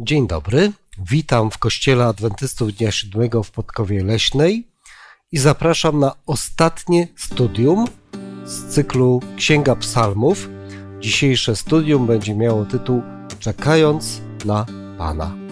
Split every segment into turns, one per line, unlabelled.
Dzień dobry. Witam w Kościele Adwentystów Dnia Siódmego w Podkowie Leśnej i zapraszam na ostatnie studium z cyklu Księga Psalmów. Dzisiejsze studium będzie miało tytuł Czekając na Pana.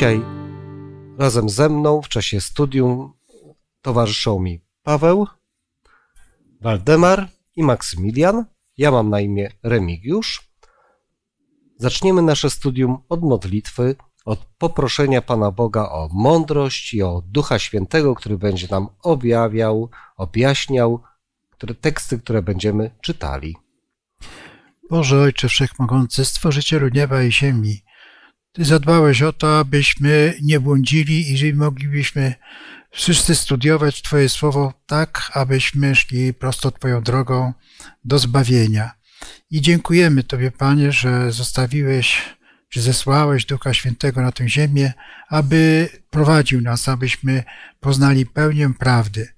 Dzisiaj razem ze mną w czasie studium towarzyszą mi Paweł, Waldemar i Maksymilian. Ja mam na imię Remigiusz. Zaczniemy nasze studium od modlitwy, od poproszenia Pana Boga o mądrość i o Ducha Świętego, który będzie nam objawiał, objaśniał które, teksty, które będziemy czytali.
Boże Ojcze Wszechmogący, Stworzycielu nieba i ziemi, ty zadbałeś o to, abyśmy nie błądzili i że moglibyśmy wszyscy studiować Twoje słowo tak, abyśmy szli prosto Twoją drogą do zbawienia. I dziękujemy Tobie, Panie, że zostawiłeś czy zesłałeś Ducha Świętego na tę ziemię, aby prowadził nas, abyśmy poznali pełnię prawdy.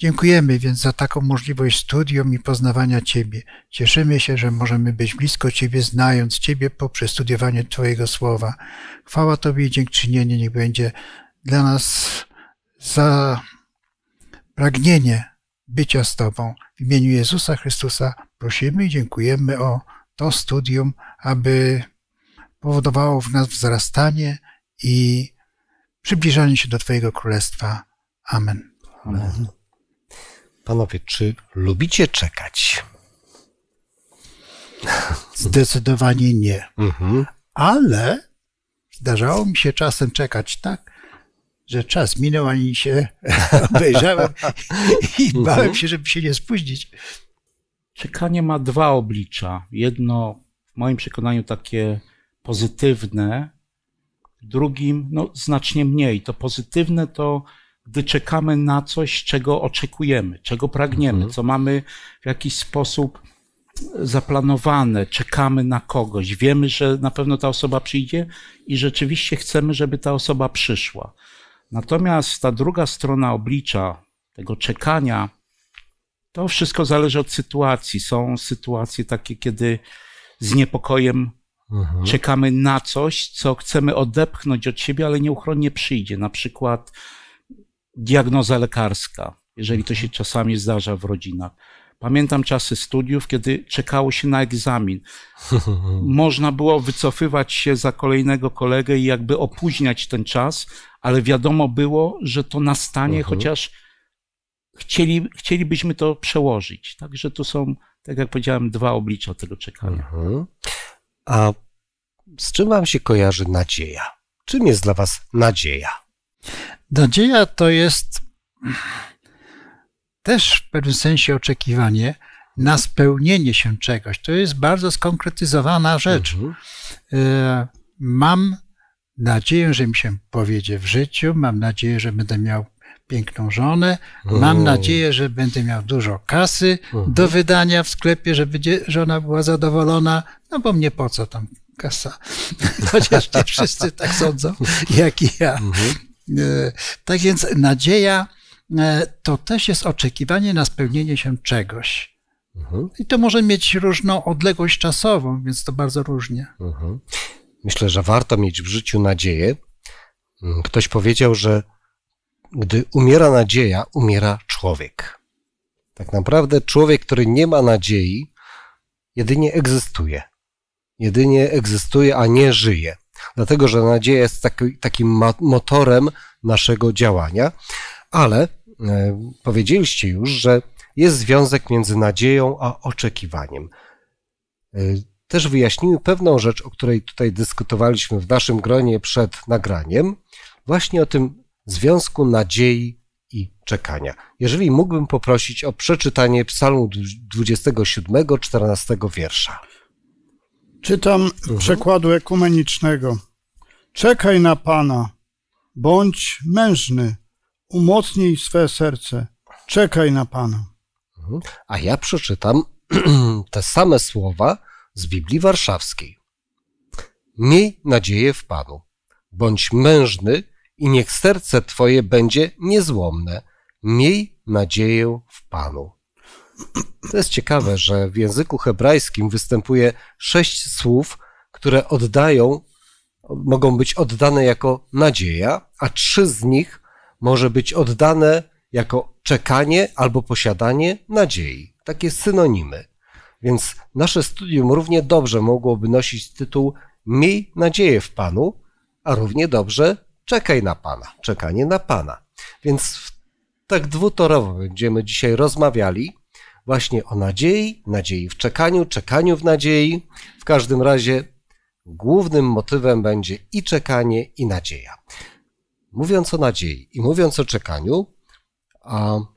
Dziękujemy więc za taką możliwość studium i poznawania Ciebie. Cieszymy się, że możemy być blisko Ciebie, znając Ciebie poprzez studiowanie Twojego słowa. Chwała Tobie i dziękczynienie niech będzie dla nas za pragnienie bycia z Tobą. W imieniu Jezusa Chrystusa prosimy i dziękujemy o to studium, aby powodowało w nas wzrastanie i przybliżanie się do Twojego Królestwa. Amen. Amen. Panowie, czy lubicie czekać? Zdecydowanie nie. Mhm. Ale zdarzało mi się czasem czekać tak, że czas minął, ani się obejrzałem
i mhm. bałem się,
żeby się nie spóźnić. Czekanie ma dwa oblicza. Jedno, w moim przekonaniu, takie pozytywne, drugim, no, znacznie mniej. To pozytywne to gdy czekamy na coś, czego oczekujemy, czego pragniemy, mhm. co mamy w jakiś sposób zaplanowane, czekamy na kogoś, wiemy, że na pewno ta osoba przyjdzie i rzeczywiście chcemy, żeby ta osoba przyszła. Natomiast ta druga strona oblicza tego czekania, to wszystko zależy od sytuacji. Są sytuacje takie, kiedy z niepokojem mhm. czekamy na coś, co chcemy odepchnąć od siebie, ale nieuchronnie przyjdzie. Na przykład diagnoza lekarska, jeżeli to się czasami zdarza w rodzinach. Pamiętam czasy studiów, kiedy czekało się na egzamin. Można było wycofywać się za kolejnego kolegę i jakby opóźniać ten czas, ale wiadomo było, że to nastanie, mhm. chociaż chcieli, chcielibyśmy to przełożyć. Także tu są, tak jak powiedziałem, dwa oblicza tego czekania. Mhm.
A z czym Wam się kojarzy nadzieja? Czym jest dla Was nadzieja? Nadzieja to jest
też w pewnym sensie oczekiwanie na spełnienie się czegoś. To jest bardzo skonkretyzowana rzecz. Mhm. E, mam nadzieję, że mi się powiedzie w życiu, mam nadzieję, że będę miał piękną żonę, mhm. mam nadzieję, że będę miał dużo kasy mhm. do wydania w sklepie, żeby żona była zadowolona, no bo mnie po co tam kasa. Chociaż nie wszyscy tak sądzą, jak i ja. Mhm. E, tak więc nadzieja e, to też jest oczekiwanie na spełnienie się czegoś. Mhm. I to może mieć różną odległość
czasową, więc to bardzo różnie. Mhm. Myślę, że warto mieć w życiu nadzieję. Mm, ktoś powiedział, że gdy umiera nadzieja, umiera człowiek. Tak naprawdę człowiek, który nie ma nadziei, jedynie egzystuje. Jedynie egzystuje, a nie żyje dlatego że nadzieja jest taki, takim motorem naszego działania, ale e, powiedzieliście już, że jest związek między nadzieją a oczekiwaniem. E, też wyjaśnimy pewną rzecz, o której tutaj dyskutowaliśmy w naszym gronie przed nagraniem, właśnie o tym związku nadziei i czekania. Jeżeli mógłbym poprosić o przeczytanie Psalmu 27, 14 wiersza. Czytam przekładu ekumenicznego. Czekaj na Pana,
bądź mężny, umocnij swe serce. Czekaj
na Pana. Mhm. A ja przeczytam te same słowa z Biblii Warszawskiej. Miej nadzieję w Panu, bądź mężny i niech serce Twoje będzie niezłomne. Miej nadzieję w Panu. To jest ciekawe, że w języku hebrajskim występuje sześć słów, które oddają, mogą być oddane jako nadzieja, a trzy z nich może być oddane jako czekanie albo posiadanie nadziei. Takie synonimy. Więc nasze studium równie dobrze mogłoby nosić tytuł Miej nadzieję w Panu, a równie dobrze Czekaj na Pana, czekanie na Pana. Więc tak dwutorowo będziemy dzisiaj rozmawiali właśnie o nadziei, nadziei w czekaniu, czekaniu w nadziei. W każdym razie głównym motywem będzie i czekanie, i nadzieja. Mówiąc o nadziei i mówiąc o czekaniu,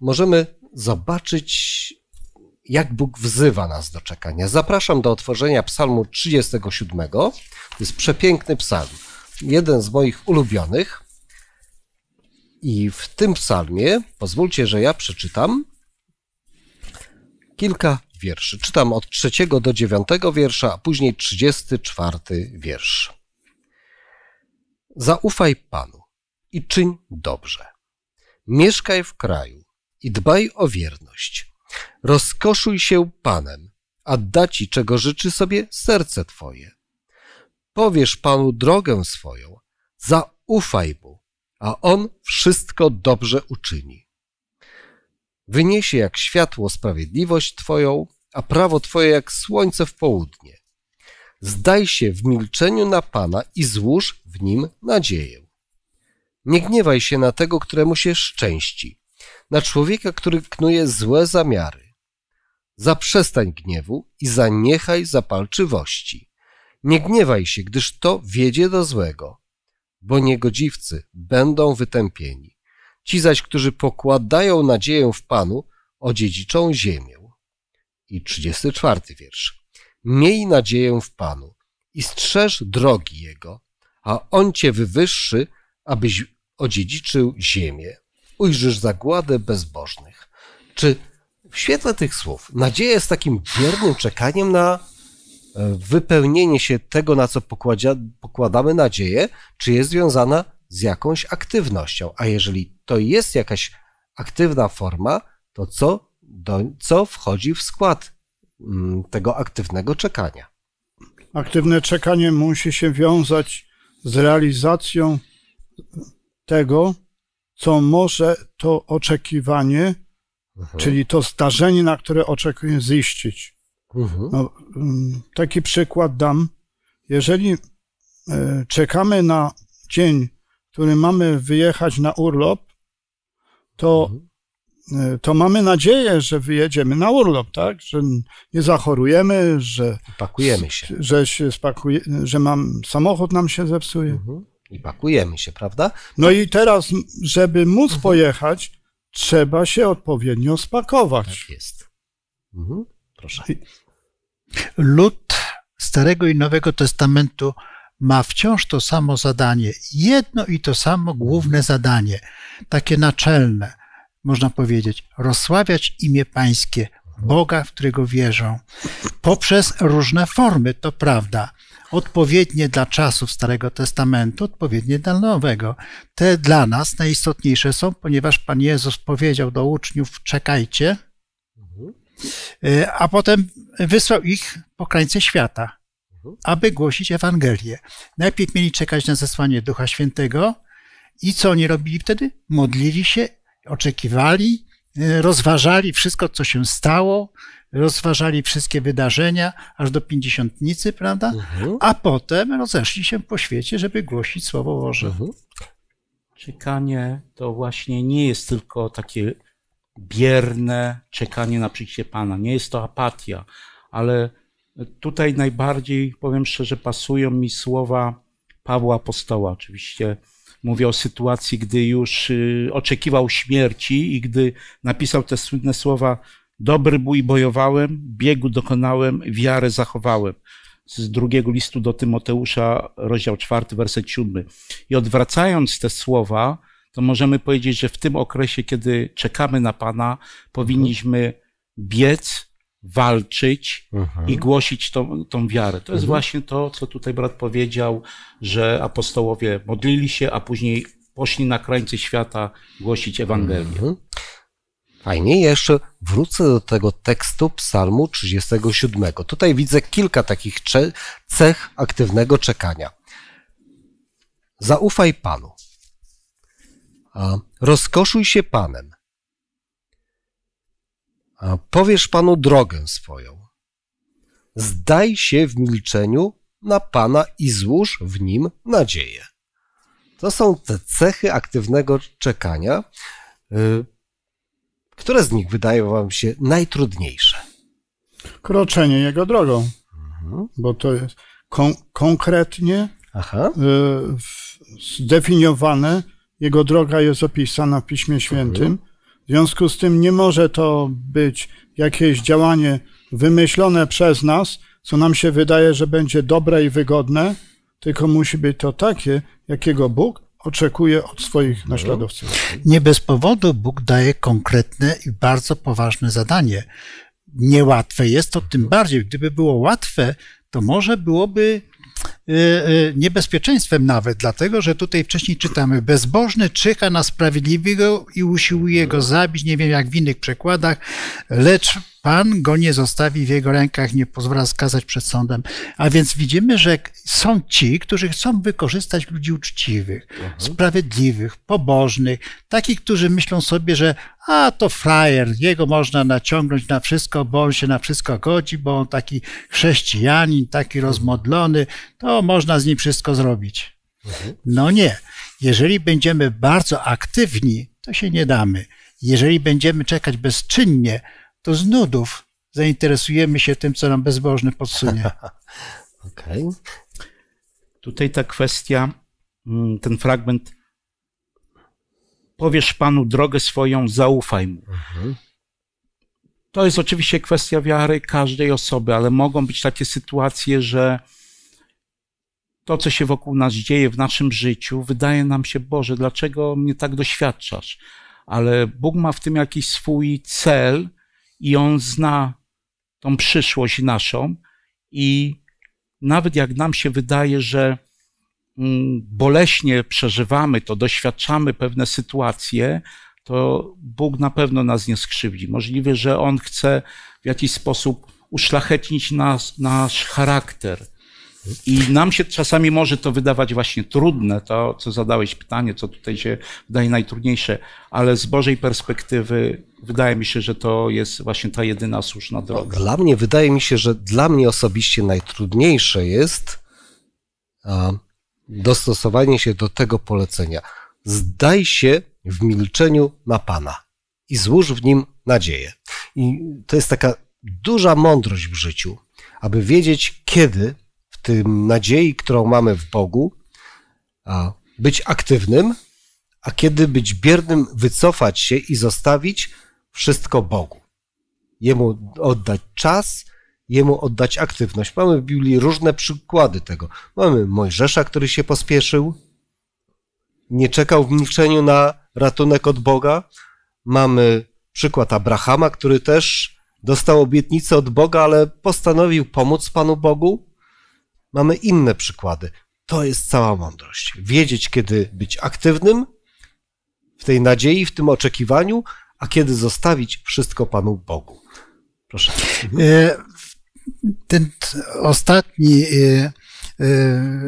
możemy zobaczyć, jak Bóg wzywa nas do czekania. Zapraszam do otworzenia Psalmu 37. To jest przepiękny psalm, jeden z moich ulubionych. I w tym psalmie, pozwólcie, że ja przeczytam, kilka wierszy. Czytam od trzeciego do dziewiątego wiersza, a później trzydziesty czwarty wiersz. Zaufaj Panu i czyń dobrze. Mieszkaj w kraju i dbaj o wierność. Rozkoszuj się Panem, a da ci, czego życzy sobie serce Twoje. Powiesz Panu drogę swoją, zaufaj Mu, a On wszystko dobrze uczyni. Wyniesie jak światło sprawiedliwość Twoją, a prawo Twoje jak słońce w południe. Zdaj się w milczeniu na Pana i złóż w nim nadzieję. Nie gniewaj się na tego, któremu się szczęści, na człowieka, który knuje złe zamiary. Zaprzestań gniewu i zaniechaj zapalczywości. Nie gniewaj się, gdyż to wiedzie do złego, bo niegodziwcy będą wytępieni. Ci zaś, którzy pokładają nadzieję w Panu, odziedziczą ziemię. I 34 wiersz. Miej nadzieję w Panu i strzeż drogi Jego, a On Cię wywyższy, abyś odziedziczył ziemię. Ujrzysz zagładę bezbożnych. Czy w świetle tych słów nadzieja jest takim wiernym czekaniem na e, wypełnienie się tego, na co pokładamy nadzieję, czy jest związana z jakąś aktywnością. A jeżeli to jest jakaś aktywna forma, to co, do, co wchodzi w skład mm, tego aktywnego czekania?
Aktywne czekanie musi się wiązać z realizacją tego, co może to oczekiwanie, mhm. czyli to zdarzenie, na które oczekuję, ziścić. Mhm. No, mm, taki przykład dam. Jeżeli e, czekamy na dzień którym mamy wyjechać na urlop, to, e, to mamy nadzieję, że wyjedziemy na urlop, tak? Że nie zachorujemy, że. Pakujemy się. Że, się spakuje, że mam, samochód nam się zepsuje. Mhm. I pakujemy się, prawda? No i teraz, żeby móc mhm. pojechać, trzeba się odpowiednio
spakować. Tak jest. Mhm. Proszę. Lud Starego i Nowego Testamentu ma wciąż to samo zadanie, jedno i to samo główne zadanie, takie naczelne, można powiedzieć, rozsławiać imię Pańskie, Boga, w którego wierzą, poprzez różne formy, to prawda, odpowiednie dla czasów Starego Testamentu, odpowiednie dla Nowego. Te dla nas najistotniejsze są, ponieważ Pan Jezus powiedział do uczniów: czekajcie, mhm. e, a potem wysłał ich po krańce świata aby głosić Ewangelię. Najpierw mieli czekać na zesłanie Ducha Świętego i co oni robili wtedy? Modlili się, oczekiwali, e, rozważali wszystko, co się stało, rozważali wszystkie wydarzenia, aż do pięćdziesiątnicy,
prawda? Mhm. A potem rozeszli się po świecie, żeby głosić Słowo Boże. Mhm. Czekanie to właśnie nie jest tylko takie bierne czekanie na przyjście Pana, nie jest to apatia, ale Tutaj najbardziej, powiem szczerze, pasują mi słowa Pawła Apostoła. Oczywiście mówię o sytuacji, gdy już y, oczekiwał śmierci i gdy napisał te słynne słowa: Dobry bój bojowałem, biegu dokonałem, wiarę zachowałem. Z drugiego listu do Tymoteusza, rozdział 4, werset 7. I odwracając te słowa, to możemy powiedzieć, że w tym okresie, kiedy czekamy na Pana, powinniśmy biec, walczyć mhm. i głosić tą, tą wiarę. To jest mhm. właśnie to, co tutaj brat powiedział, że apostołowie modlili się, a później poszli na krańce świata głosić Ewangelię. Mhm. Fajnie, jeszcze
wrócę do tego tekstu Psalmu 37. Tutaj widzę kilka takich cech aktywnego czekania. Zaufaj Panu. Rozkoszuj się Panem powiesz panu drogę swoją. Zdaj się w milczeniu na pana i złóż w nim nadzieję. To są te cechy aktywnego czekania. Y, które z nich wydają wam się najtrudniejsze? Kroczenie jego drogą, mhm.
bo to jest kon konkretnie Aha. Y, zdefiniowane. Jego droga jest opisana w Piśmie Świętym. W związku z tym nie może to być jakieś działanie wymyślone przez nas, co nam się wydaje, że będzie dobre i wygodne, tylko musi być to takie, jakiego Bóg oczekuje od swoich mhm. naśladowców.
Nie bez powodu Bóg daje konkretne i bardzo poważne zadanie. Niełatwe jest to tym bardziej. Gdyby było łatwe, to może byłoby Y, y, niebezpieczeństwem nawet, dlatego że tutaj wcześniej czytamy: Bezbożny czyha na sprawiedliwego i usiłuje go zabić, nie wiem jak w innych przekładach, lecz Pan go nie zostawi w jego rękach, nie pozwala skazać przed sądem. A więc widzimy, że są ci, którzy chcą wykorzystać ludzi uczciwych, mhm. sprawiedliwych, pobożnych, takich, którzy myślą sobie, że a to frajer, jego można naciągnąć na wszystko, bo on się na wszystko godzi, bo on taki chrześcijanin, taki rozmodlony, to można z nim wszystko zrobić. Mhm. No nie. Jeżeli będziemy bardzo aktywni, to się nie damy. Jeżeli będziemy czekać bezczynnie, to z nudów zainteresujemy się tym, co nam bezbożny podsunie.
Okej. Okay. Tutaj ta kwestia, mm, ten fragment powiesz Panu drogę swoją, zaufaj Mu. Mhm. To jest oczywiście kwestia wiary każdej osoby, ale mogą być takie sytuacje, że to, co się wokół nas dzieje w naszym życiu, wydaje nam się, Boże, dlaczego mnie tak doświadczasz? Ale Bóg ma w tym jakiś swój cel i on zna tą przyszłość naszą i nawet jak nam się wydaje, że mm, boleśnie przeżywamy to, doświadczamy pewne sytuacje, to Bóg na pewno nas nie skrzywdzi. Możliwe, że On chce w jakiś sposób uszlachetnić nas, nasz charakter, i nam się czasami może to wydawać właśnie trudne, to co zadałeś pytanie, co tutaj się wydaje najtrudniejsze, ale z Bożej perspektywy wydaje mi się, że to jest właśnie ta jedyna słuszna no, droga.
Dla mnie wydaje mi się, że dla mnie osobiście najtrudniejsze jest dostosowanie się do tego polecenia. Zdaj się w milczeniu na Pana i złóż w nim nadzieję. I to jest taka duża mądrość w życiu, aby wiedzieć, kiedy tym nadziei, którą mamy w Bogu, być aktywnym, a kiedy być biernym, wycofać się i zostawić wszystko Bogu. Jemu oddać czas, jemu oddać aktywność. Mamy w Biblii różne przykłady tego. Mamy Mojżesza, który się pospieszył, nie czekał w milczeniu na ratunek od Boga. Mamy przykład Abrahama, który też dostał obietnicę od Boga, ale postanowił pomóc Panu Bogu. Mamy inne przykłady. To jest cała mądrość. Wiedzieć, kiedy być aktywnym w tej nadziei, w tym oczekiwaniu, a kiedy zostawić wszystko Panu Bogu. Proszę.
E, ten ostatni e, e,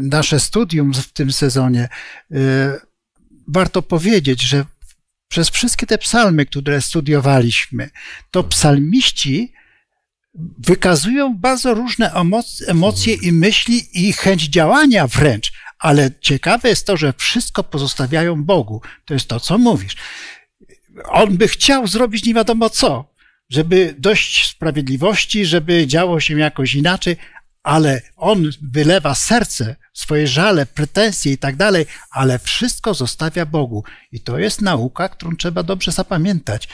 nasze studium w tym sezonie, warto powiedzieć, że przez wszystkie te psalmy, które studiowaliśmy, to psalmiści wykazują bardzo różne emocje i myśli i chęć działania wręcz, ale ciekawe jest to, że wszystko pozostawiają Bogu. To jest to, co mówisz. On by chciał zrobić nie wiadomo co, żeby dość sprawiedliwości, żeby działo się jakoś inaczej, ale on wylewa serce, swoje żale, pretensje i tak dalej, ale wszystko zostawia Bogu. I to jest nauka, którą trzeba dobrze zapamiętać.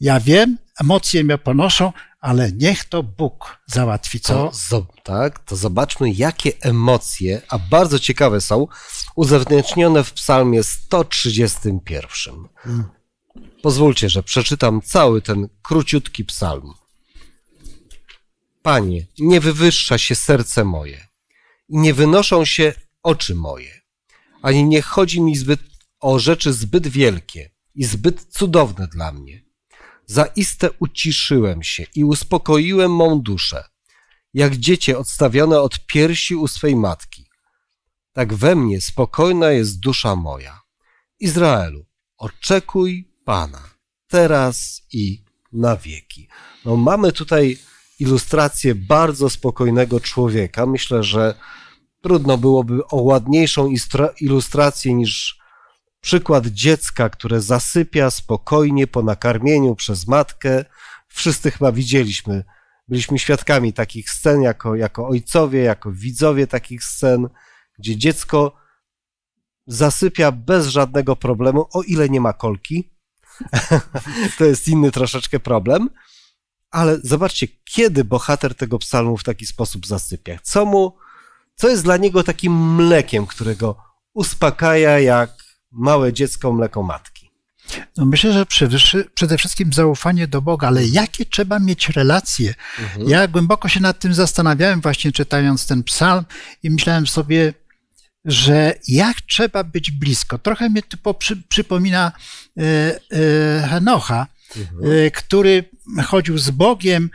Ja wiem, emocje mnie ponoszą, ale niech to Bóg załatwi, co?
To, tak, to zobaczmy, jakie emocje, a bardzo ciekawe są, uzewnętrznione w psalmie 131. Hmm. Pozwólcie, że przeczytam cały ten króciutki psalm. Panie, nie wywyższa się serce moje i nie wynoszą się oczy moje, ani nie chodzi mi zbyt, o rzeczy zbyt wielkie i zbyt cudowne dla mnie Zaiste uciszyłem się i uspokoiłem mą duszę, jak dziecię odstawione od piersi u swej matki. Tak we mnie spokojna jest dusza moja. Izraelu, oczekuj Pana, teraz i na wieki. No, mamy tutaj ilustrację bardzo spokojnego człowieka. Myślę, że trudno byłoby o ładniejszą ilustrację niż Przykład dziecka, które zasypia spokojnie po nakarmieniu przez matkę. Wszyscy chyba widzieliśmy, byliśmy świadkami takich scen, jako, jako ojcowie, jako widzowie takich scen, gdzie dziecko zasypia bez żadnego problemu, o ile nie ma kolki. to jest inny troszeczkę problem. Ale zobaczcie, kiedy bohater tego psalmu w taki sposób zasypia. Co mu, co jest dla niego takim mlekiem, którego uspokaja jak małe dziecko mleko matki? No myślę, że przede wszystkim zaufanie do Boga, ale
jakie trzeba mieć relacje? Mhm. Ja głęboko się nad tym zastanawiałem, właśnie czytając ten psalm, i myślałem sobie, że jak trzeba być blisko. Trochę mnie to przy, przypomina e, e, Henocha, mhm. e, który chodził z Bogiem,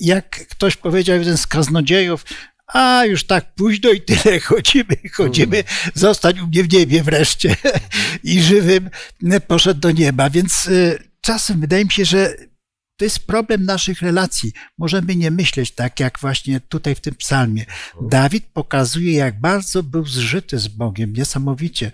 jak ktoś powiedział, jeden z kaznodziejów, a już tak późno i tyle, chodzimy, chodzimy, hmm. zostań u mnie w niebie wreszcie. I żywym e, poszedł do nieba. Więc e, czasem wydaje mi się, że to jest problem naszych relacji. Możemy nie myśleć tak, jak właśnie tutaj w tym psalmie. Dawid pokazuje, jak bardzo był zżyty z Bogiem, niesamowicie.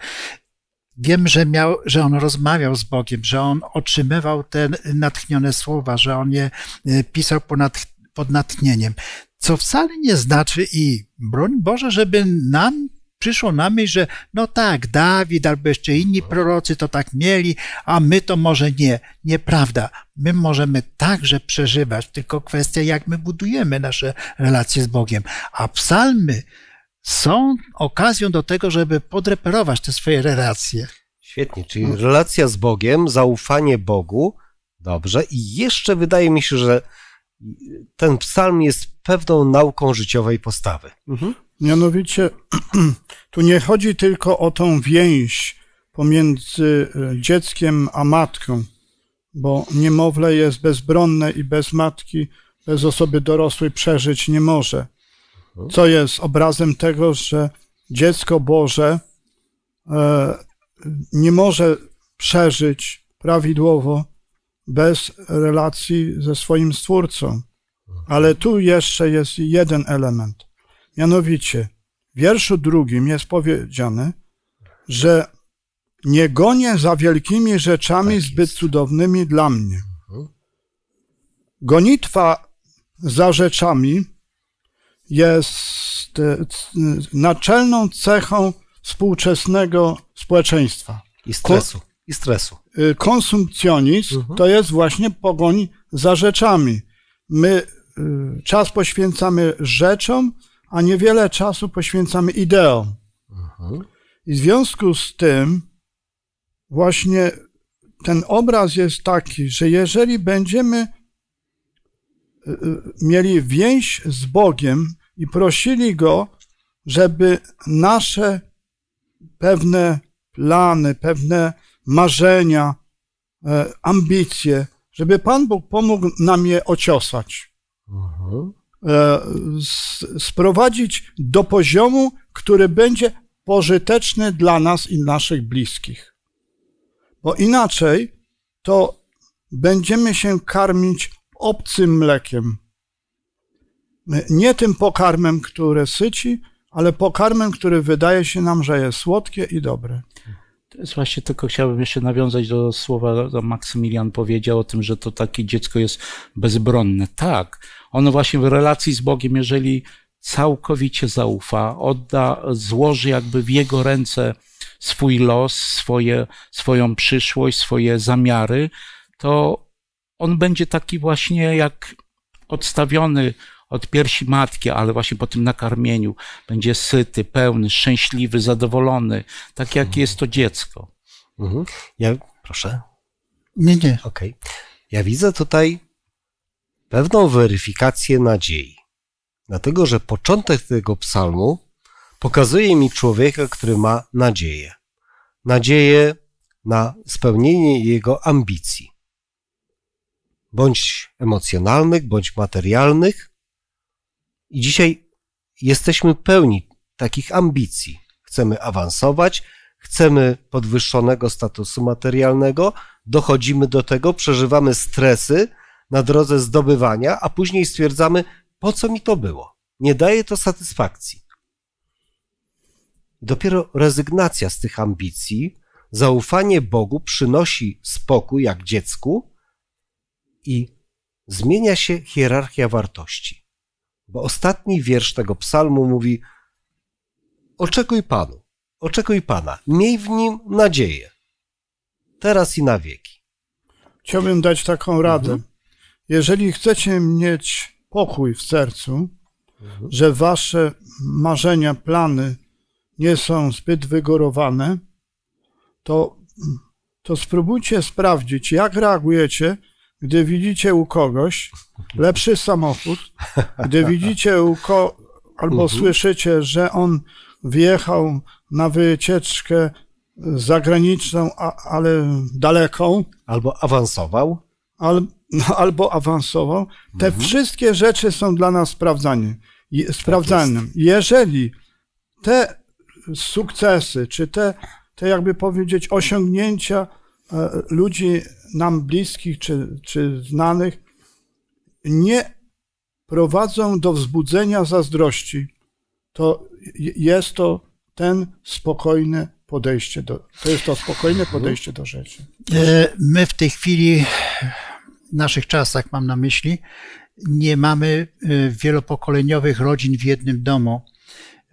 Wiem, że, miał, że on rozmawiał z Bogiem, że on otrzymywał te natchnione słowa, że on je e, pisał ponad, pod natchnieniem co wcale nie znaczy i broń Boże, żeby nam przyszło na myśl, że no tak, Dawid albo jeszcze inni prorocy to tak mieli, a my to może nie. Nieprawda. My możemy także przeżywać, tylko kwestia, jak my budujemy nasze relacje z Bogiem. A psalmy są okazją do tego, żeby podreperować te swoje relacje.
Świetnie, czyli relacja z Bogiem, zaufanie Bogu, dobrze. I jeszcze wydaje mi się, że ten psalm jest pewną nauką życiowej postawy.
Mhm. Mianowicie, tu nie chodzi tylko o tą więź pomiędzy e, dzieckiem a matką, bo niemowlę jest bezbronne i bez matki, bez osoby dorosłej przeżyć nie może. Mhm. Co jest obrazem tego, że dziecko Boże e, nie może przeżyć prawidłowo bez relacji ze swoim Stwórcą. Ale tu jeszcze jest jeden element. Mianowicie, w wierszu drugim jest powiedziane, że nie gonię za wielkimi rzeczami tak zbyt cudownymi dla mnie. Mhm. Gonitwa za rzeczami jest e, naczelną cechą współczesnego społeczeństwa. I stresu. I stresu. Y, konsumpcjonizm mhm. to jest właśnie pogoń za rzeczami. My y, czas poświęcamy rzeczom, a niewiele czasu poświęcamy ideom. Mhm. I w związku z tym właśnie ten obraz jest taki, że jeżeli będziemy y, mieli więź z Bogiem i prosili Go, żeby nasze pewne plany, pewne marzenia, e, ambicje, żeby Pan Bóg pomógł nam je ociosać. Mhm. E, sprowadzić do poziomu, który będzie pożyteczny dla nas i naszych bliskich. Bo inaczej to będziemy się karmić obcym mlekiem. E, nie tym pokarmem, które syci, ale pokarmem, który wydaje się nam, że jest słodkie i dobre.
Właśnie tylko chciałbym jeszcze nawiązać do słowa, co Maksymilian powiedział o tym, że to takie dziecko jest bezbronne. Tak, ono właśnie w relacji z Bogiem, jeżeli całkowicie zaufa, odda, złoży jakby w Jego ręce swój los, swoje, swoją przyszłość, swoje zamiary, to on będzie taki właśnie jak odstawiony od piersi matki, ale właśnie po tym nakarmieniu będzie syty, pełny, szczęśliwy, zadowolony, tak jak mhm. jest to dziecko. Mhm. Ja proszę. Nie, nie. Okej. Okay. Ja widzę tutaj
pewną weryfikację nadziei. Dlatego, że początek tego psalmu pokazuje mi człowieka, który ma nadzieję. Nadzieję na spełnienie jego ambicji. Bądź emocjonalnych, bądź materialnych, i dzisiaj jesteśmy pełni takich ambicji. Chcemy awansować, chcemy podwyższonego statusu materialnego, dochodzimy do tego, przeżywamy stresy na drodze zdobywania, a później stwierdzamy, po co mi to było. Nie daje to satysfakcji. Dopiero rezygnacja z tych ambicji, zaufanie Bogu przynosi spokój jak dziecku i zmienia się hierarchia wartości. Bo ostatni wiersz tego psalmu mówi: Oczekuj Panu, oczekuj Pana, miej w nim nadzieję, teraz i na wieki. Chciałbym dać taką radę. Mhm.
Jeżeli chcecie mieć pokój w sercu, mhm. że wasze marzenia, plany nie są zbyt wygorowane, to, to spróbujcie sprawdzić, jak reagujecie gdy widzicie u kogoś lepszy samochód, gdy widzicie u ko albo mhm. słyszycie, że on wjechał na wycieczkę zagraniczną, a, ale daleką. Albo awansował. Al, no, albo awansował. Te mhm. wszystkie rzeczy są dla nas sprawdzane. sprawdzanym. Tak Jeżeli te sukcesy, czy te, te jakby powiedzieć, osiągnięcia e, ludzi nam bliskich czy, czy znanych, nie prowadzą do wzbudzenia zazdrości, to jest to ten spokojny podejście do, to jest to spokojne mhm. podejście do rzeczy.
E, my w tej chwili, w naszych czasach mam na myśli, nie mamy e, wielopokoleniowych rodzin w jednym domu.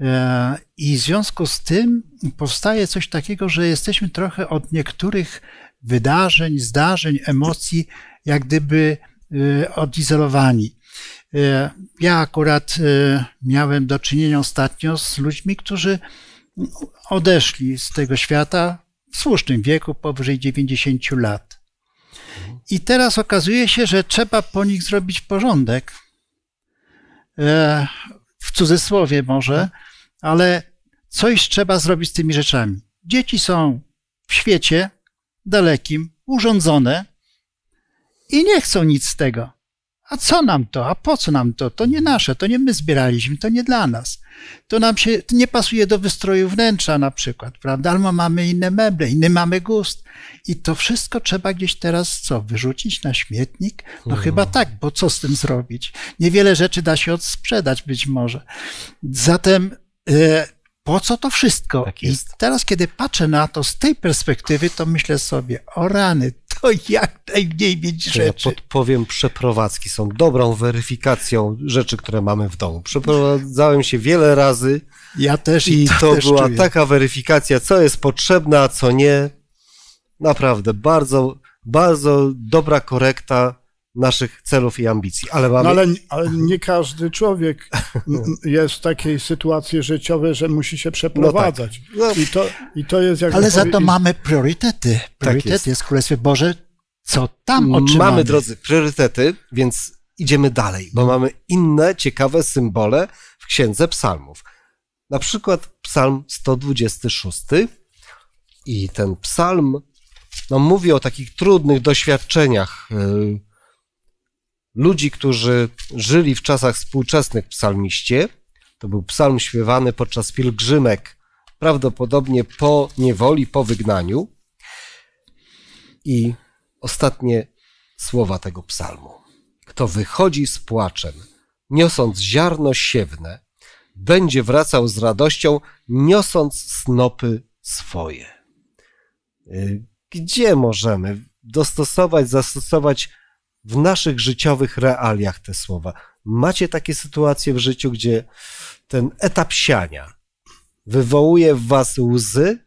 E, I w związku z tym powstaje coś takiego, że jesteśmy trochę od niektórych wydarzeń, zdarzeń, emocji, jak gdyby y, odizolowani. Y, ja akurat y, miałem do czynienia ostatnio z ludźmi, którzy odeszli z tego świata w słusznym wieku, powyżej 90 lat. I teraz okazuje się, że trzeba po nich zrobić porządek. E, w cudzysłowie może, ale coś trzeba zrobić z tymi rzeczami. Dzieci są w świecie, dalekim urządzone i nie chcą nic z tego. A co nam to? A po co nam to? To nie nasze, to nie my zbieraliśmy, to nie dla nas. To nam się to nie pasuje do wystroju wnętrza na przykład, prawda? Albo mamy inne meble, inny mamy gust. I to wszystko trzeba gdzieś teraz co? Wyrzucić na śmietnik? No mhm. chyba tak, bo co z tym zrobić? Niewiele rzeczy da się odsprzedać być może. Zatem. Yy, po co to wszystko? Tak I teraz, kiedy patrzę na to z tej perspektywy, to myślę sobie, o rany, to jak najmniej mieć to rzeczy. Ja
podpowiem, przeprowadzki są dobrą weryfikacją rzeczy, które mamy w domu. Przeprowadzałem się wiele razy. Ja też i to, to też była czuję. taka weryfikacja, co jest potrzebne, a co nie. Naprawdę bardzo, bardzo dobra korekta naszych celów i ambicji. Ale, no mamy... no ale,
ale nie każdy człowiek jest w takiej sytuacji życiowej, że musi się przeprowadzać. No tak. no. I, to, I to jest jak. Ale za to mamy
priorytety.
Priorytet tak jest. Boże. Co tam otrzymamy? Mamy, drodzy, priorytety, więc idziemy dalej, bo no. mamy inne ciekawe symbole w Księdze Psalmów. Na przykład Psalm 126 i ten psalm no, mówi o takich trudnych doświadczeniach yy, ludzi, którzy żyli w czasach współczesnych psalmiście. To był psalm śpiewany podczas pielgrzymek, prawdopodobnie po niewoli, po wygnaniu. I ostatnie słowa tego psalmu. Kto wychodzi z płaczem, niosąc ziarno siewne, będzie wracał z radością, niosąc snopy swoje. Y, gdzie możemy dostosować, zastosować w naszych życiowych realiach te słowa. Macie takie sytuacje w życiu, gdzie ten etap siania wywołuje w was łzy,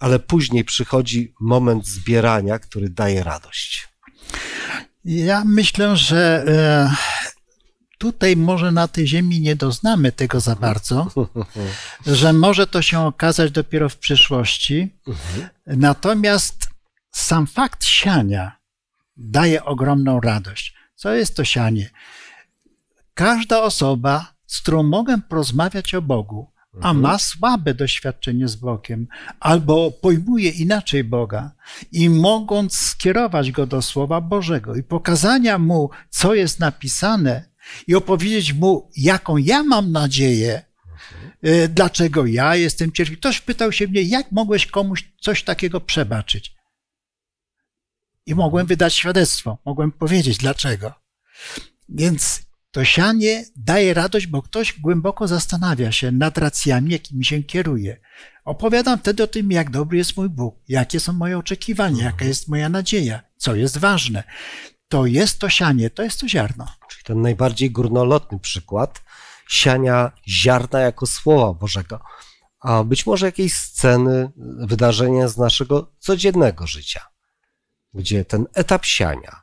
ale później przychodzi moment zbierania, który daje radość.
Ja myślę, że e, tutaj może na tej ziemi nie doznamy tego za bardzo, że może to się okazać dopiero w przyszłości. Mhm. Natomiast sam fakt siania daje ogromną radość. Co jest to sianie? Każda osoba, z którą mogę porozmawiać o Bogu, a mhm. ma słabe doświadczenie z Bogiem, albo pojmuje inaczej Boga i mogąc skierować go do Słowa Bożego i pokazania mu, co jest napisane, i opowiedzieć mu, jaką ja mam nadzieję, mhm. y, dlaczego ja jestem cierpliwy. Ktoś pytał się mnie, jak mogłeś komuś coś takiego przebaczyć? i mogłem wydać świadectwo, mogłem powiedzieć dlaczego. Więc to sianie daje radość, bo ktoś głęboko zastanawia się nad racjami, jakimi się kieruje. Opowiadam wtedy o tym, jak dobry jest mój Bóg, jakie są moje oczekiwania, jaka mhm. jest moja nadzieja, co jest ważne. To jest to
sianie, to jest to ziarno. Czyli ten najbardziej górnolotny przykład siania ziarna jako słowa Bożego, a być może jakiejś sceny, wydarzenia z naszego codziennego życia gdzie ten etap siania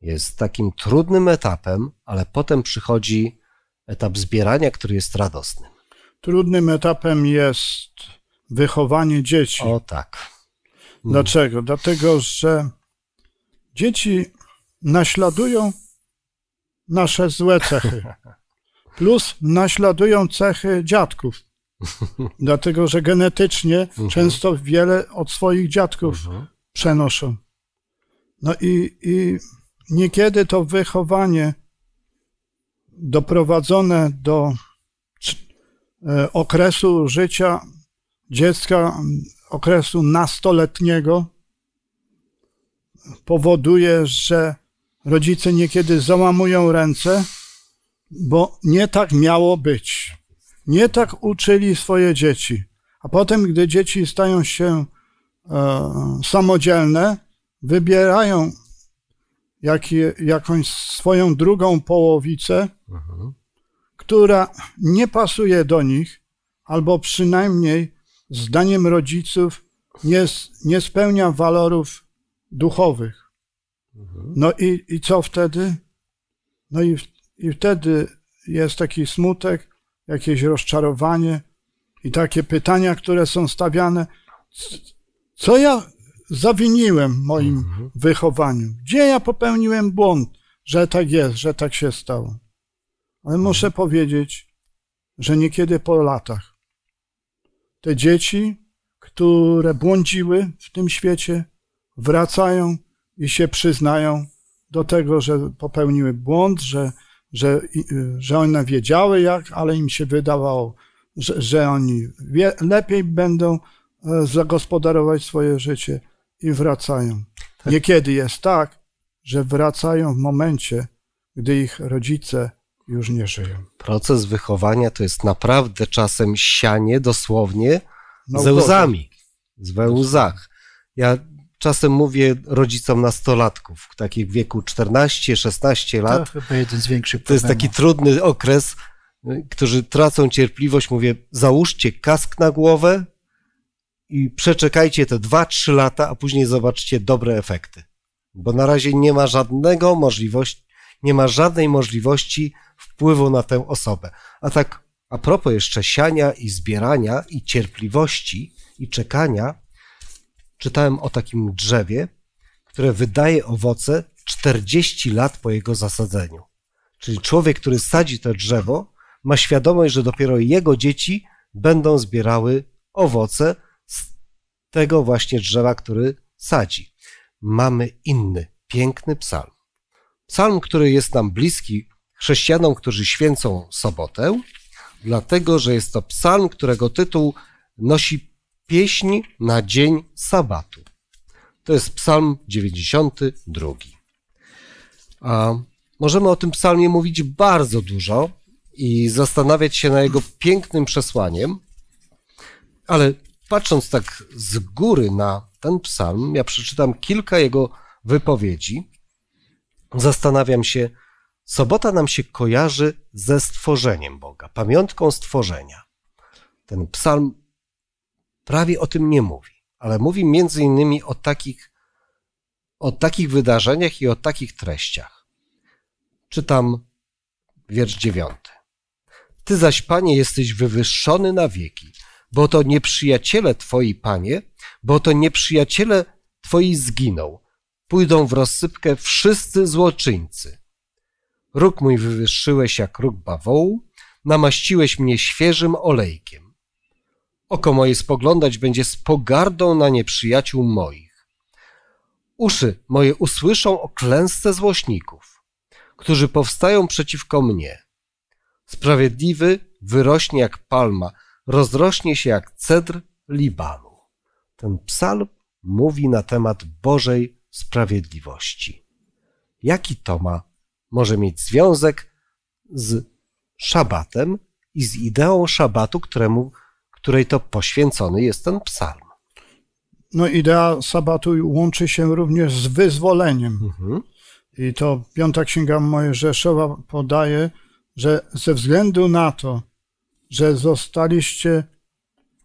jest takim trudnym etapem, ale potem przychodzi etap zbierania, który jest radosnym. Trudnym etapem jest wychowanie dzieci. O tak. Hmm.
Dlaczego? Dlatego, że dzieci naśladują nasze złe cechy. Plus naśladują cechy dziadków. Dlatego, że genetycznie mhm. często wiele od swoich dziadków mhm. przenoszą. No i, i niekiedy to wychowanie doprowadzone do e, okresu życia dziecka, okresu nastoletniego, powoduje, że rodzice niekiedy załamują ręce, bo nie tak miało być. Nie tak uczyli swoje dzieci. A potem, gdy dzieci stają się e, samodzielne, wybierają jakie, jakąś swoją drugą połowicę, mhm. która nie pasuje do nich, albo przynajmniej zdaniem rodziców nie, nie spełnia walorów duchowych. Mhm. No i, i co wtedy? No i, i wtedy jest taki smutek, jakieś rozczarowanie i takie pytania, które są stawiane. Co ja, zawiniłem w moim mhm. wychowaniu? Gdzie ja popełniłem błąd, że tak jest, że tak się stało? Ale muszę mhm. powiedzieć, że niekiedy po latach te dzieci, które błądziły w tym świecie, wracają i się przyznają do tego, że popełniły błąd, że, że, y, że one wiedziały jak, ale im się wydawało, że, że oni wie, lepiej będą e, zagospodarować swoje życie i wracają. Tak. Niekiedy jest tak, że wracają w momencie, gdy ich rodzice już nie żyją.
Proces wychowania to jest naprawdę czasem sianie dosłownie no, ze łzami, z we łzach. Ja czasem mówię rodzicom nastolatków, takich w wieku 14-16 lat. To chyba jeden z większych problemów. To jest taki trudny okres, którzy tracą cierpliwość. Mówię, załóżcie kask na głowę, i przeczekajcie te 2-3 lata, a później zobaczcie dobre efekty. Bo na razie nie ma żadnego możliwości, nie ma żadnej możliwości wpływu na tę osobę. A tak a propos jeszcze siania i zbierania i cierpliwości i czekania, czytałem o takim drzewie, które wydaje owoce 40 lat po jego zasadzeniu. Czyli człowiek, który sadzi to drzewo, ma świadomość, że dopiero jego dzieci będą zbierały owoce, tego właśnie drzewa, który sadzi. Mamy inny, piękny psalm. Psalm, który jest nam bliski chrześcijanom, którzy święcą sobotę, dlatego że jest to psalm, którego tytuł nosi pieśń na dzień sabatu. To jest psalm 92. A możemy o tym psalmie mówić bardzo dużo i zastanawiać się na jego pięknym przesłaniem, ale patrząc tak z góry na ten psalm, ja przeczytam kilka jego wypowiedzi. Zastanawiam się, sobota nam się kojarzy ze stworzeniem Boga, pamiątką stworzenia. Ten psalm prawie o tym nie mówi, ale mówi między innymi o takich, o takich wydarzeniach i o takich treściach. Czytam wiersz dziewiąty. Ty zaś, Panie, jesteś wywyższony na wieki – bo to nieprzyjaciele twoi, panie, bo to nieprzyjaciele twoi zginą. Pójdą w rozsypkę wszyscy złoczyńcy. Róg mój wywyższyłeś jak róg bawołu, namaściłeś mnie świeżym olejkiem. Oko moje spoglądać będzie z pogardą na nieprzyjaciół moich. Uszy moje usłyszą o klęsce złośników, którzy powstają przeciwko mnie. Sprawiedliwy wyrośnie jak palma – rozrośnie się jak cedr Libanu. Ten psalm mówi na temat Bożej sprawiedliwości. Jaki to ma może mieć związek z szabatem i z ideą szabatu, któremu, której to poświęcony jest ten psalm? No,
idea sabatu łączy się również z wyzwoleniem. Mhm. I to Piąta Księga Mojżeszowa podaje, że ze względu na to, że zostaliście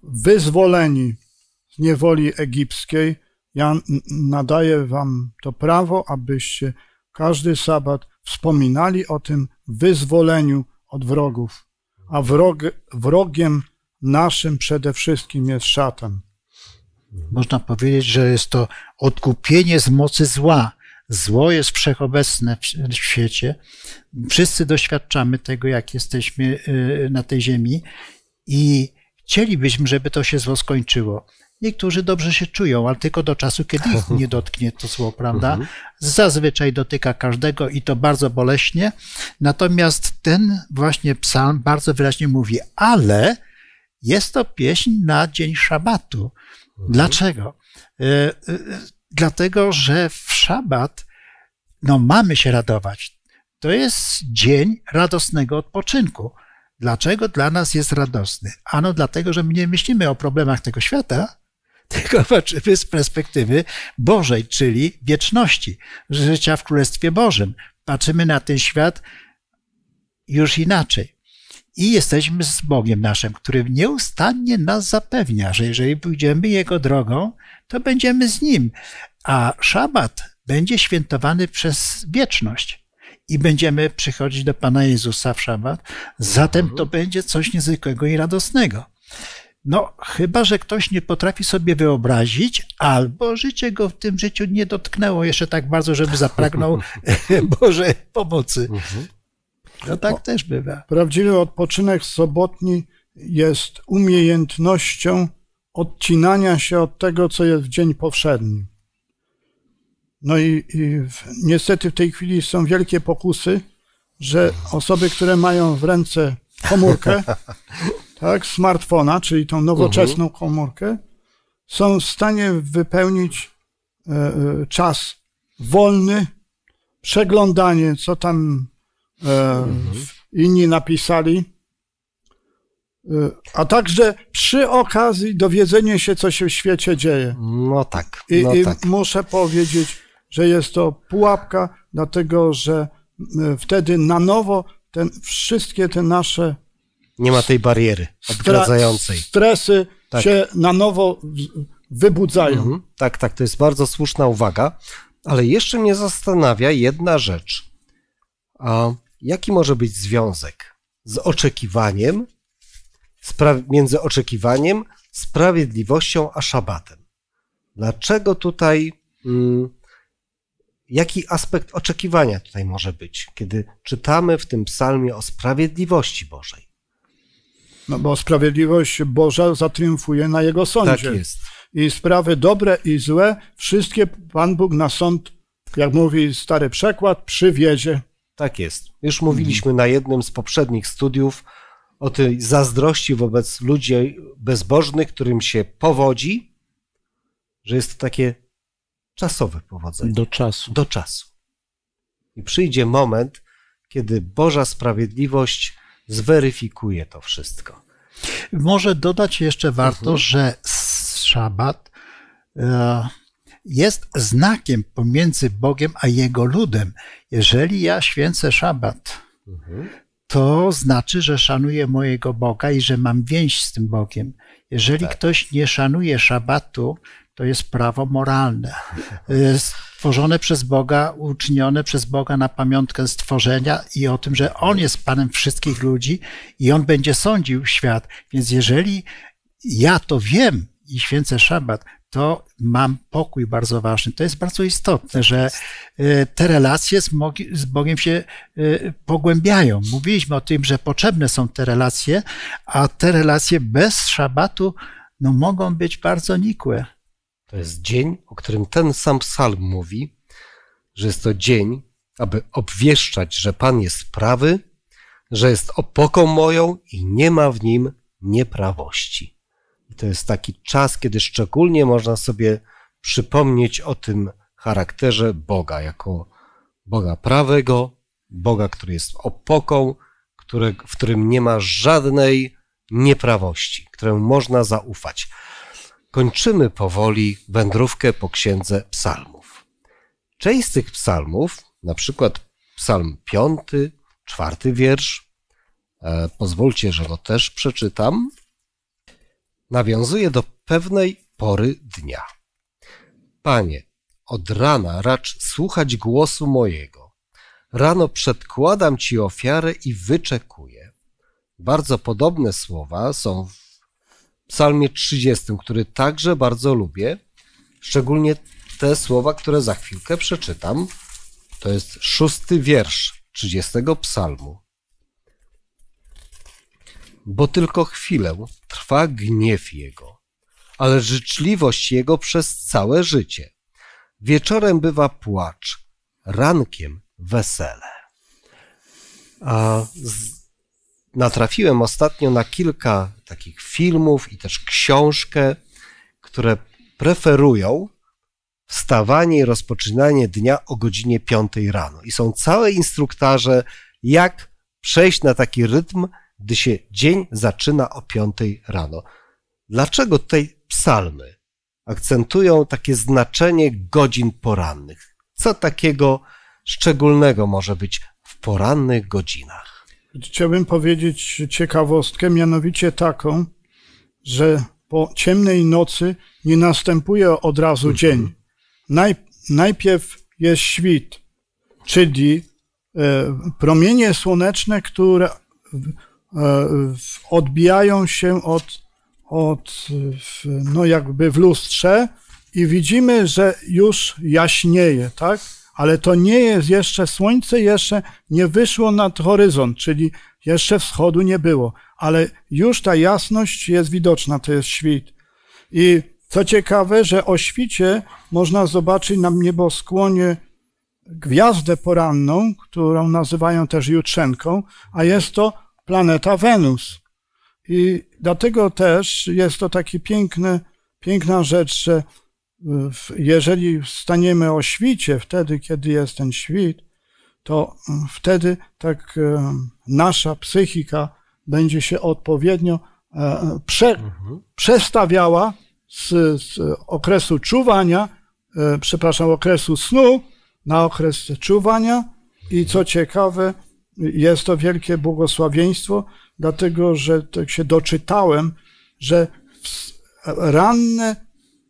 wyzwoleni z niewoli egipskiej. Ja nadaję wam to prawo, abyście każdy sabat wspominali o tym wyzwoleniu od wrogów. A wrog,
wrogiem naszym przede wszystkim jest szatan. Można powiedzieć, że jest to odkupienie z mocy zła, Zło jest wszechobecne w świecie. Wszyscy doświadczamy tego, jak jesteśmy y, na tej ziemi i chcielibyśmy, żeby to się zło skończyło. Niektórzy dobrze się czują, ale tylko do czasu, kiedy ich nie dotknie to zło, prawda? Mhm. Zazwyczaj dotyka każdego i to bardzo boleśnie. Natomiast ten właśnie psalm bardzo wyraźnie mówi, ale jest to pieśń na dzień szabatu. Mhm. Dlaczego? Y, y, dlatego że w szabat no, mamy się radować. To jest dzień radosnego odpoczynku. Dlaczego dla nas jest radosny? Ano dlatego, że my nie myślimy o problemach tego świata, tylko patrzymy z perspektywy Bożej, czyli wieczności, życia w Królestwie Bożym. Patrzymy na ten świat już inaczej. I jesteśmy z Bogiem naszym, który nieustannie nas zapewnia, że jeżeli pójdziemy Jego drogą, to będziemy z Nim, a szabat będzie świętowany przez wieczność. I będziemy przychodzić do Pana Jezusa w szabat, zatem to mhm. będzie coś niezwykłego i radosnego. No, chyba że ktoś nie potrafi sobie wyobrazić, albo życie go w tym życiu nie dotknęło jeszcze tak bardzo, żeby zapragnął Boże pomocy. Mhm. No tak też bywa.
Prawdziwy odpoczynek sobotni jest umiejętnością odcinania się od tego, co jest w dzień powszedni. No i, i w, niestety w tej chwili są wielkie pokusy, że osoby, które mają w ręce komórkę, tak, smartfona, czyli tą nowoczesną mhm. komórkę, są w stanie wypełnić e, e, czas wolny, przeglądanie, co tam e, mhm. inni napisali, Y, a także przy okazji dowiedzenie się, co się w świecie dzieje. No
tak. No I, tak.
muszę powiedzieć, że jest to pułapka, dlatego że y, wtedy na nowo ten, wszystkie te nasze.
Nie ma tej bariery odgradzającej. Stresy tak. się na nowo wybudzają. Mhm. Tak, tak, to jest bardzo słuszna uwaga. Ale jeszcze mnie zastanawia jedna rzecz. A jaki może być związek z oczekiwaniem między oczekiwaniem, sprawiedliwością a szabatem. Dlaczego tutaj, mm, jaki aspekt oczekiwania tutaj może być, kiedy czytamy w tym psalmie o sprawiedliwości Bożej?
No bo sprawiedliwość Boża zatriumfuje na jego sądzie. Tak jest. I sprawy dobre i złe, wszystkie Pan Bóg na sąd, jak mówi stary przekład, przywiezie.
Tak jest. Już mówiliśmy na jednym z poprzednich studiów o tej zazdrości wobec ludzi bezbożnych, którym się powodzi, że jest to takie czasowe powodzenie. Do czasu. Do czasu. I przyjdzie moment, kiedy Boża sprawiedliwość zweryfikuje to wszystko.
Może dodać jeszcze warto, mhm. że szabat e, jest znakiem pomiędzy Bogiem a Jego ludem. Jeżeli ja święcę szabat, mhm to znaczy, że szanuję mojego Boga i że mam więź z tym Bogiem. Jeżeli tak. ktoś nie szanuje szabatu, to jest prawo moralne. Y, stworzone przez Boga, uczynione przez Boga na pamiątkę stworzenia i o tym, że On jest Panem wszystkich ludzi i On będzie sądził świat. Więc jeżeli ja to wiem i święcę szabat, to mam pokój bardzo ważny. To jest bardzo istotne, tak że y, te relacje z Bogiem się y, pogłębiają. Mówiliśmy o tym, że potrzebne są te relacje, a
te relacje bez szabatu no, mogą być
bardzo nikłe.
To jest dzień, o którym ten sam psalm mówi, że jest to dzień, aby obwieszczać, że Pan jest prawy, że jest opoką moją i nie ma w nim nieprawości. To jest taki czas, kiedy szczególnie można sobie przypomnieć o tym charakterze Boga, jako Boga prawego, Boga, który jest opoką, który, w którym nie ma żadnej nieprawości, któremu można zaufać. Kończymy powoli wędrówkę po księdze psalmów. Część z tych psalmów, na przykład psalm 5, czwarty wiersz, e, pozwólcie, że go też przeczytam nawiązuje do pewnej pory dnia. Panie, od rana racz słuchać głosu mojego. Rano przedkładam ci ofiarę i wyczekuję. Bardzo podobne słowa są w Psalmie 30, który także bardzo lubię, szczególnie te słowa, które za chwilkę przeczytam. To jest szósty wiersz 30 Psalmu bo tylko chwilę trwa gniew jego, ale życzliwość jego przez całe życie. Wieczorem bywa płacz, rankiem wesele. A z... natrafiłem ostatnio na kilka takich filmów i też książkę, które preferują wstawanie i rozpoczynanie dnia o godzinie 5 rano. I są całe instruktaże, jak przejść na taki rytm, gdy się dzień zaczyna o piątej rano. Dlaczego tej psalmy akcentują takie znaczenie godzin porannych? Co takiego szczególnego może być w porannych godzinach? Chciałbym powiedzieć ciekawostkę, mianowicie
taką, że po ciemnej nocy nie następuje od razu mhm. dzień. Naj, najpierw jest świt, czyli e, promienie słoneczne, które E, odbijają się od, od no jakby w lustrze i widzimy, że już jaśnieje, tak? Ale to nie jest jeszcze słońce, jeszcze nie wyszło nad horyzont, czyli jeszcze wschodu nie było, ale już ta jasność jest widoczna, to jest świt. I co ciekawe, że o świcie można zobaczyć na nieboskłonie gwiazdę poranną, którą nazywają też jutrzenką, a jest to planeta Wenus. I dlatego też jest to taka piękna rzecz, że e, jeżeli staniemy o świcie, wtedy, kiedy jest ten świt, to e, wtedy tak e, nasza psychika będzie się odpowiednio prze, mhm. przestawiała z, z, okresu czuwania, przepraszam, okresu snu na okres czuwania i co mhm. ciekawe, jest to wielkie błogosławieństwo, dlatego że tak się doczytałem, że ranne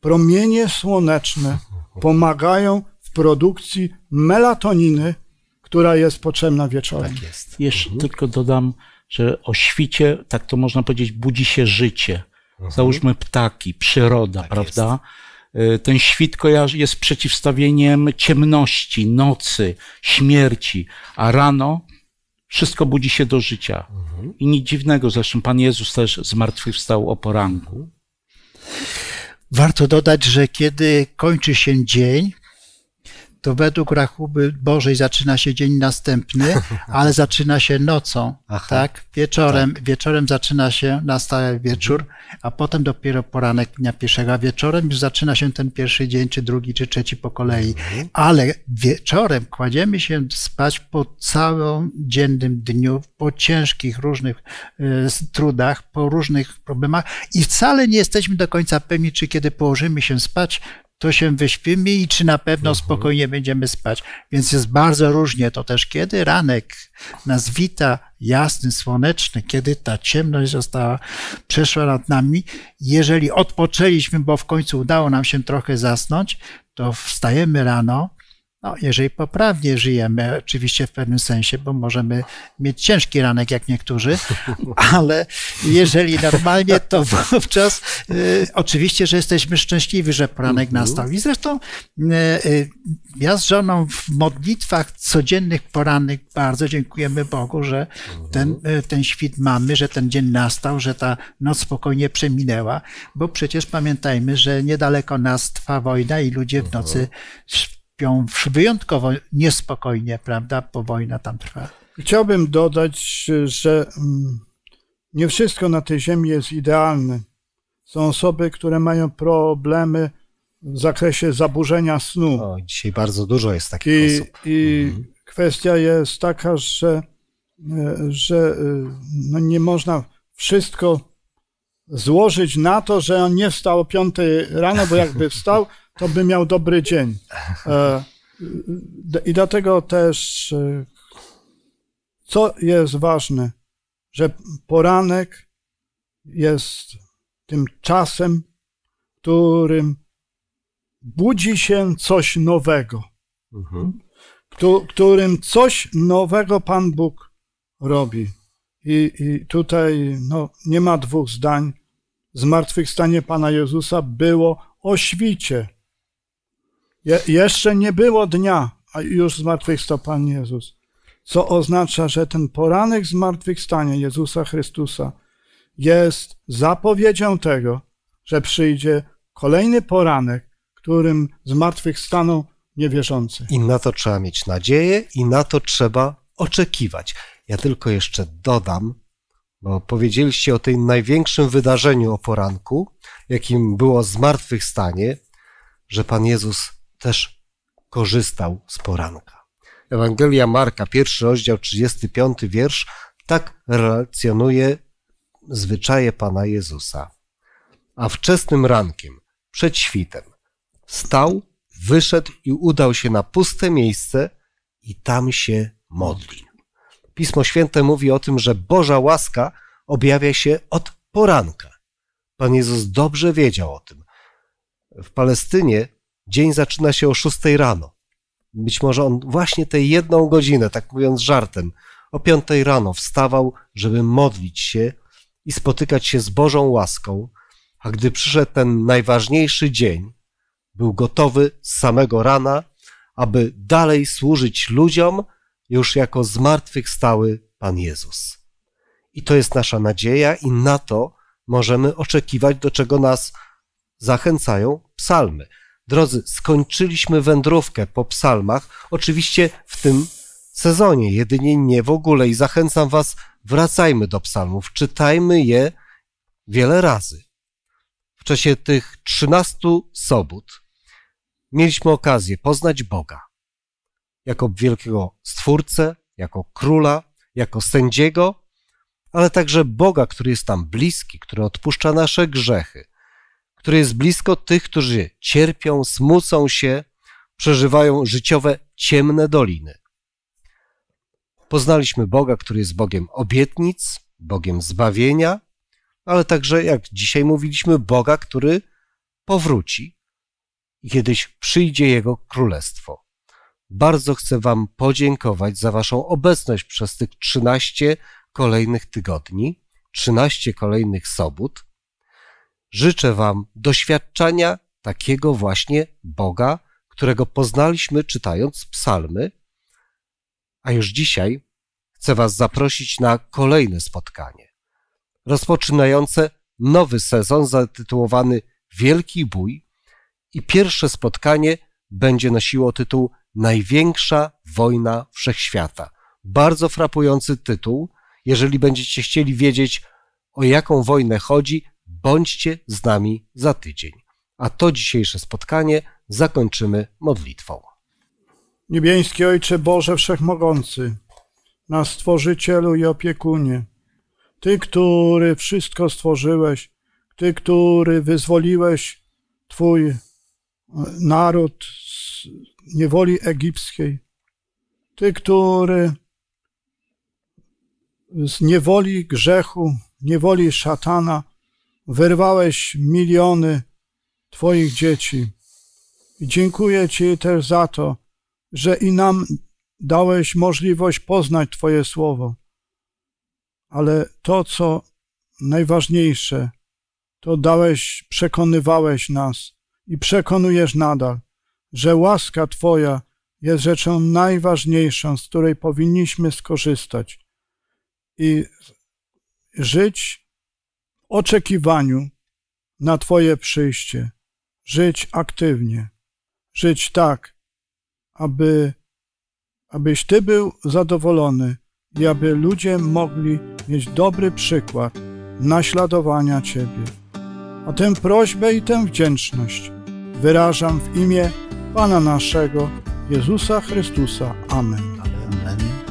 promienie słoneczne pomagają w produkcji melatoniny, która jest
potrzebna wieczorem. Tak jest. Jeszcze mhm. tylko dodam, że o świcie, tak to można powiedzieć, budzi się życie. Mhm. Załóżmy ptaki, przyroda, tak prawda? Jest. Y, ten świt kojarzy, jest przeciwstawieniem ciemności, nocy, śmierci, a rano wszystko budzi się do życia. Mhm. I nic dziwnego, zresztą Pan Jezus też zmartwychwstał o poranku.
Warto dodać, że kiedy kończy się dzień, to według rachuby Bożej zaczyna się dzień następny, ale zaczyna się nocą, Aha, tak? Wieczorem, tak. wieczorem zaczyna się, nastaje wieczór, mhm. a potem dopiero poranek dnia pierwszego, a wieczorem już zaczyna się ten pierwszy dzień, czy drugi, czy trzeci po kolei. Mhm. Ale wieczorem kładziemy się spać po całym dziennym dniu, po ciężkich różnych y, trudach, po różnych problemach i wcale nie jesteśmy do końca pewni, czy kiedy położymy się spać, to się wyśpimy i czy na pewno mhm. spokojnie będziemy spać. Więc jest bardzo różnie to też, kiedy ranek nas wita jasny, słoneczny, kiedy ta ciemność została przeszła nad nami. Jeżeli odpoczęliśmy, bo w końcu udało nam się trochę zasnąć, to wstajemy rano, no, jeżeli poprawnie żyjemy, oczywiście w pewnym sensie, bo możemy mieć ciężki ranek jak niektórzy, ale jeżeli normalnie, to wówczas y, oczywiście, że jesteśmy szczęśliwi, że poranek mhm. nastał. I zresztą y, y, ja z żoną w modlitwach codziennych porannych bardzo dziękujemy Bogu, że ten, mhm. y, ten świt mamy, że ten dzień nastał, że ta noc spokojnie przeminęła, bo przecież pamiętajmy, że niedaleko nas trwa wojna i ludzie w mhm. nocy śpią wyjątkowo niespokojnie, prawda, bo wojna tam trwa.
Chciałbym dodać, że mm, nie wszystko na tej ziemi jest idealne. Są osoby, które mają problemy w zakresie zaburzenia snu. O,
dzisiaj bardzo dużo jest takich
I, osób. I mhm. kwestia jest taka, że, e, że e, no nie można wszystko złożyć na to, że on nie wstał o 5 rano, bo jakby wstał, to by miał dobry dzień. E, I dlatego też, e, co jest ważne, że poranek jest tym czasem, w którym budzi się coś nowego, mhm. którym coś nowego Pan Bóg robi. I, I, tutaj no, nie ma dwóch zdań. Zmartwychwstanie Pana Jezusa było o świcie. Je, jeszcze nie było dnia, a już zmartwychwstał Pan Jezus, co oznacza, że ten poranek zmartwychwstania Jezusa Chrystusa jest zapowiedzią tego, że przyjdzie kolejny poranek, którym
zmartwychwstaną niewierzący. I na to trzeba mieć nadzieję i na to trzeba oczekiwać. Ja tylko jeszcze dodam, bo powiedzieliście o tym największym wydarzeniu o poranku, jakim było zmartwychwstanie, że Pan Jezus też korzystał z poranka. Ewangelia Marka, pierwszy rozdział, 35 wiersz, tak relacjonuje zwyczaje Pana Jezusa. A wczesnym rankiem, przed świtem, stał, wyszedł i udał się na puste miejsce i tam się modlił. Pismo Święte mówi o tym, że Boża łaska objawia się od poranka. Pan Jezus dobrze wiedział o tym. W Palestynie dzień zaczyna się o 6 rano. Być może on właśnie tę jedną godzinę, tak mówiąc żartem, o 5 rano wstawał, żeby modlić się i spotykać się z Bożą łaską, a gdy przyszedł ten najważniejszy dzień, był gotowy z samego rana, aby dalej służyć ludziom już jako zmartwychwstały Pan Jezus. I to jest nasza nadzieja, i na to możemy oczekiwać, do czego nas zachęcają psalmy. Drodzy, skończyliśmy wędrówkę po psalmach, oczywiście w tym sezonie, jedynie nie w ogóle i zachęcam Was, wracajmy do psalmów, czytajmy je wiele razy. W czasie tych 13 sobot mieliśmy okazję poznać Boga jako wielkiego stwórcę, jako króla, jako sędziego, ale także Boga, który jest tam bliski, który odpuszcza nasze grzechy, które jest blisko tych, którzy cierpią, smucą się, przeżywają życiowe ciemne doliny. Poznaliśmy Boga, który jest Bogiem obietnic, Bogiem zbawienia, ale także, jak dzisiaj mówiliśmy, Boga, który powróci i kiedyś przyjdzie Jego Królestwo. Bardzo chcę Wam podziękować za Waszą obecność przez tych 13 kolejnych tygodni, 13 kolejnych sobot. Życzę Wam doświadczenia takiego właśnie Boga, którego poznaliśmy czytając psalmy. A już dzisiaj chcę Was zaprosić na kolejne spotkanie, rozpoczynające nowy sezon zatytułowany Wielki Bój i pierwsze spotkanie będzie nosiło tytuł Największa wojna wszechświata. Bardzo frapujący tytuł. Jeżeli będziecie chcieli wiedzieć, o jaką wojnę chodzi, Bądźcie z nami za tydzień. A to dzisiejsze spotkanie zakończymy modlitwą. Niebiański Ojcze Boże Wszechmogący,
nas Stworzycielu i Opiekunie, Ty, który wszystko stworzyłeś, Ty, który wyzwoliłeś Twój naród z niewoli egipskiej, Ty, który z niewoli grzechu, niewoli szatana wyrwałeś miliony Twoich dzieci. I dziękuję Ci też za to, że i nam dałeś możliwość poznać Twoje słowo. Ale to, co najważniejsze, to dałeś, przekonywałeś nas i przekonujesz nadal, że łaska Twoja jest rzeczą najważniejszą, z której powinniśmy skorzystać i żyć oczekiwaniu na Twoje przyjście, żyć aktywnie, żyć tak, aby, abyś Ty był zadowolony i aby ludzie mogli mieć dobry przykład naśladowania Ciebie. A tę prośbę i tę wdzięczność wyrażam w imię Pana naszego Jezusa Chrystusa. Amen.
Amen.